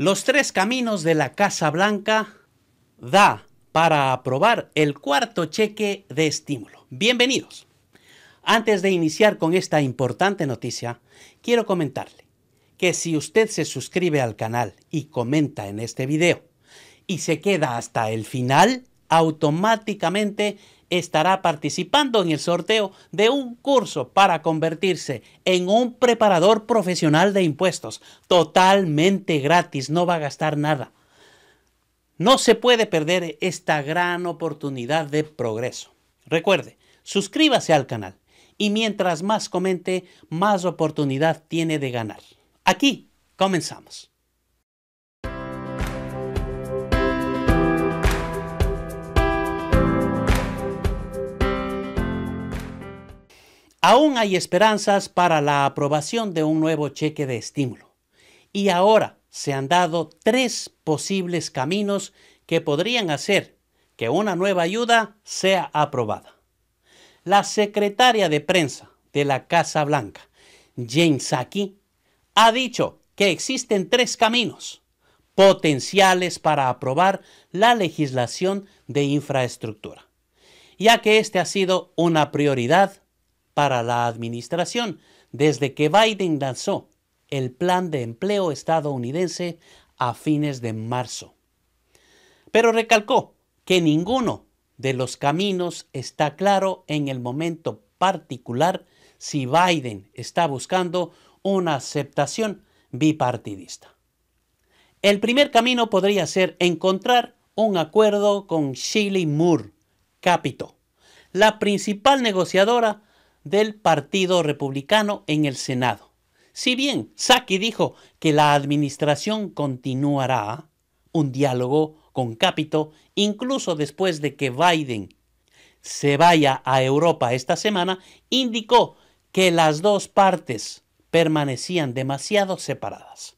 Los tres caminos de la Casa Blanca da para aprobar el cuarto cheque de estímulo. Bienvenidos. Antes de iniciar con esta importante noticia, quiero comentarle que si usted se suscribe al canal y comenta en este video y se queda hasta el final, automáticamente estará participando en el sorteo de un curso para convertirse en un preparador profesional de impuestos, totalmente gratis, no va a gastar nada. No se puede perder esta gran oportunidad de progreso. Recuerde, suscríbase al canal y mientras más comente, más oportunidad tiene de ganar. Aquí comenzamos. Aún hay esperanzas para la aprobación de un nuevo cheque de estímulo. Y ahora se han dado tres posibles caminos que podrían hacer que una nueva ayuda sea aprobada. La secretaria de prensa de la Casa Blanca, Jane Saki, ha dicho que existen tres caminos potenciales para aprobar la legislación de infraestructura, ya que este ha sido una prioridad para la administración desde que Biden lanzó el plan de empleo estadounidense a fines de marzo. Pero recalcó que ninguno de los caminos está claro en el momento particular si Biden está buscando una aceptación bipartidista. El primer camino podría ser encontrar un acuerdo con Shirley Moore, Capito, la principal negociadora del Partido Republicano en el Senado. Si bien Saki dijo que la administración continuará un diálogo con Capito incluso después de que Biden se vaya a Europa esta semana, indicó que las dos partes permanecían demasiado separadas.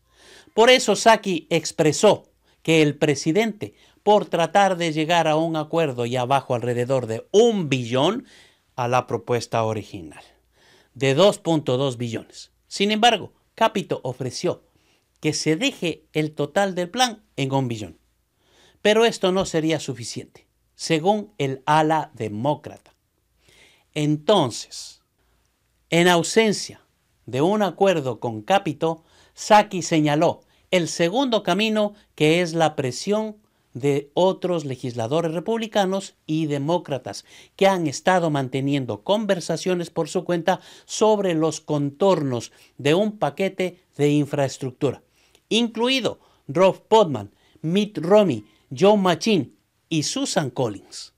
Por eso Saki expresó que el presidente, por tratar de llegar a un acuerdo y abajo alrededor de un billón, a la propuesta original de 2.2 billones. Sin embargo, Capito ofreció que se deje el total del plan en un billón. Pero esto no sería suficiente, según el ala demócrata. Entonces, en ausencia de un acuerdo con Capito, Saki señaló el segundo camino que es la presión de otros legisladores republicanos y demócratas que han estado manteniendo conversaciones por su cuenta sobre los contornos de un paquete de infraestructura, incluido Rob Podman, Mitt Romney, John Machin y Susan Collins.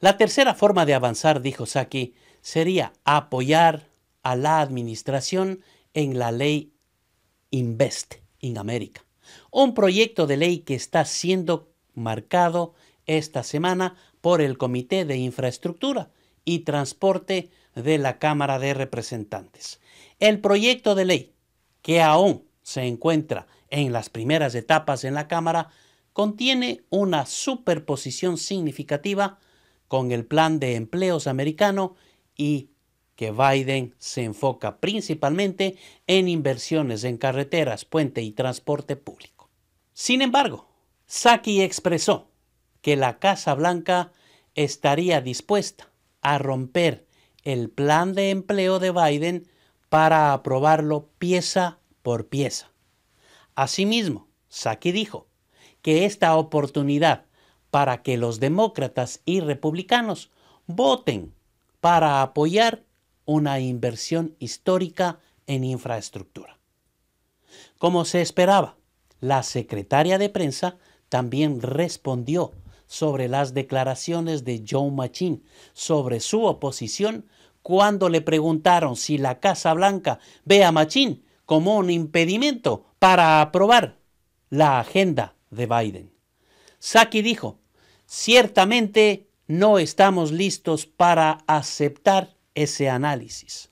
La tercera forma de avanzar, dijo Saki, sería apoyar a la administración en la ley Invest in America un proyecto de ley que está siendo marcado esta semana por el Comité de Infraestructura y Transporte de la Cámara de Representantes. El proyecto de ley, que aún se encuentra en las primeras etapas en la Cámara, contiene una superposición significativa con el Plan de Empleos americano y que Biden se enfoca principalmente en inversiones en carreteras, puente y transporte público. Sin embargo, Saki expresó que la Casa Blanca estaría dispuesta a romper el plan de empleo de Biden para aprobarlo pieza por pieza. Asimismo, Saki dijo que esta oportunidad para que los demócratas y republicanos voten para apoyar una inversión histórica en infraestructura. Como se esperaba, la secretaria de prensa también respondió sobre las declaraciones de Joe Machin sobre su oposición cuando le preguntaron si la Casa Blanca ve a Machin como un impedimento para aprobar la agenda de Biden. Saki dijo, ciertamente no estamos listos para aceptar ese análisis.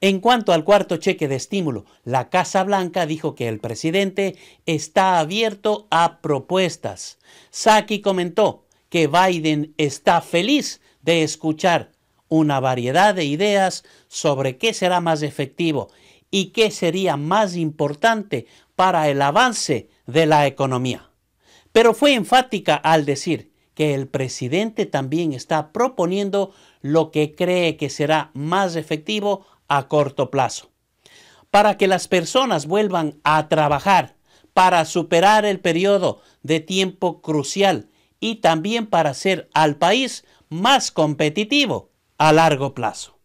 En cuanto al cuarto cheque de estímulo, la Casa Blanca dijo que el presidente está abierto a propuestas. Saki comentó que Biden está feliz de escuchar una variedad de ideas sobre qué será más efectivo y qué sería más importante para el avance de la economía. Pero fue enfática al decir que el presidente también está proponiendo lo que cree que será más efectivo a corto plazo. Para que las personas vuelvan a trabajar, para superar el periodo de tiempo crucial y también para hacer al país más competitivo a largo plazo.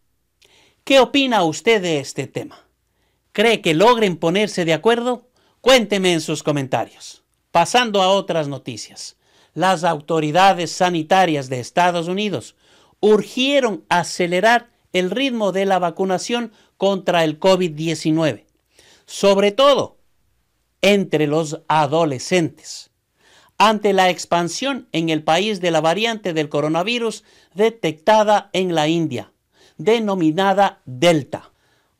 ¿Qué opina usted de este tema? ¿Cree que logren ponerse de acuerdo? Cuénteme en sus comentarios. Pasando a otras noticias. Las autoridades sanitarias de Estados Unidos urgieron acelerar el ritmo de la vacunación contra el COVID-19, sobre todo entre los adolescentes, ante la expansión en el país de la variante del coronavirus detectada en la India, denominada Delta.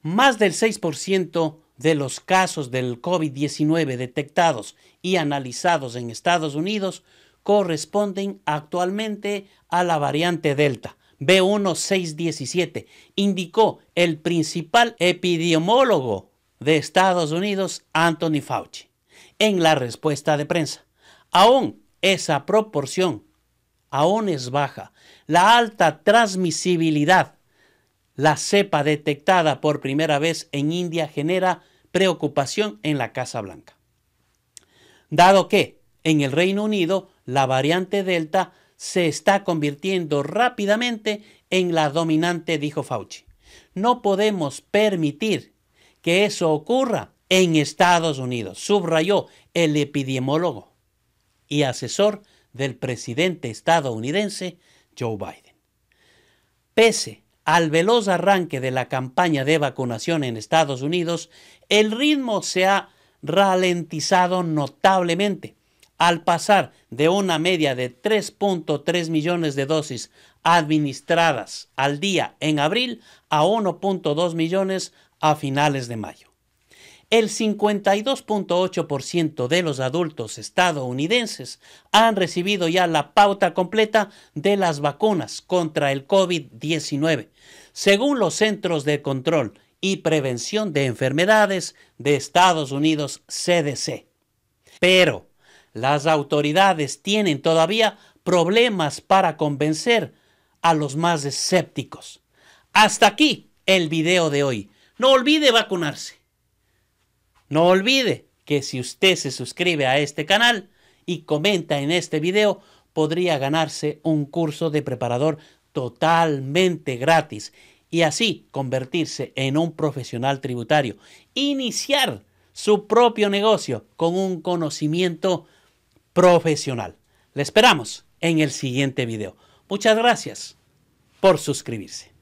Más del 6% de los casos del COVID-19 detectados y analizados en Estados Unidos corresponden actualmente a la variante Delta. B1617 indicó el principal epidemiólogo de Estados Unidos, Anthony Fauci, en la respuesta de prensa. Aún esa proporción aún es baja. La alta transmisibilidad, la cepa detectada por primera vez en India genera preocupación en la Casa Blanca. Dado que en el Reino Unido la variante Delta se está convirtiendo rápidamente en la dominante, dijo Fauci. No podemos permitir que eso ocurra en Estados Unidos, subrayó el epidemiólogo y asesor del presidente estadounidense Joe Biden. Pese al veloz arranque de la campaña de vacunación en Estados Unidos, el ritmo se ha ralentizado notablemente al pasar de una media de 3.3 millones de dosis administradas al día en abril a 1.2 millones a finales de mayo. El 52.8% de los adultos estadounidenses han recibido ya la pauta completa de las vacunas contra el COVID-19, según los Centros de Control y Prevención de Enfermedades de Estados Unidos, CDC. Pero las autoridades tienen todavía problemas para convencer a los más escépticos. Hasta aquí el video de hoy. No olvide vacunarse. No olvide que si usted se suscribe a este canal y comenta en este video, podría ganarse un curso de preparador totalmente gratis y así convertirse en un profesional tributario, iniciar su propio negocio con un conocimiento profesional. Le esperamos en el siguiente video. Muchas gracias por suscribirse.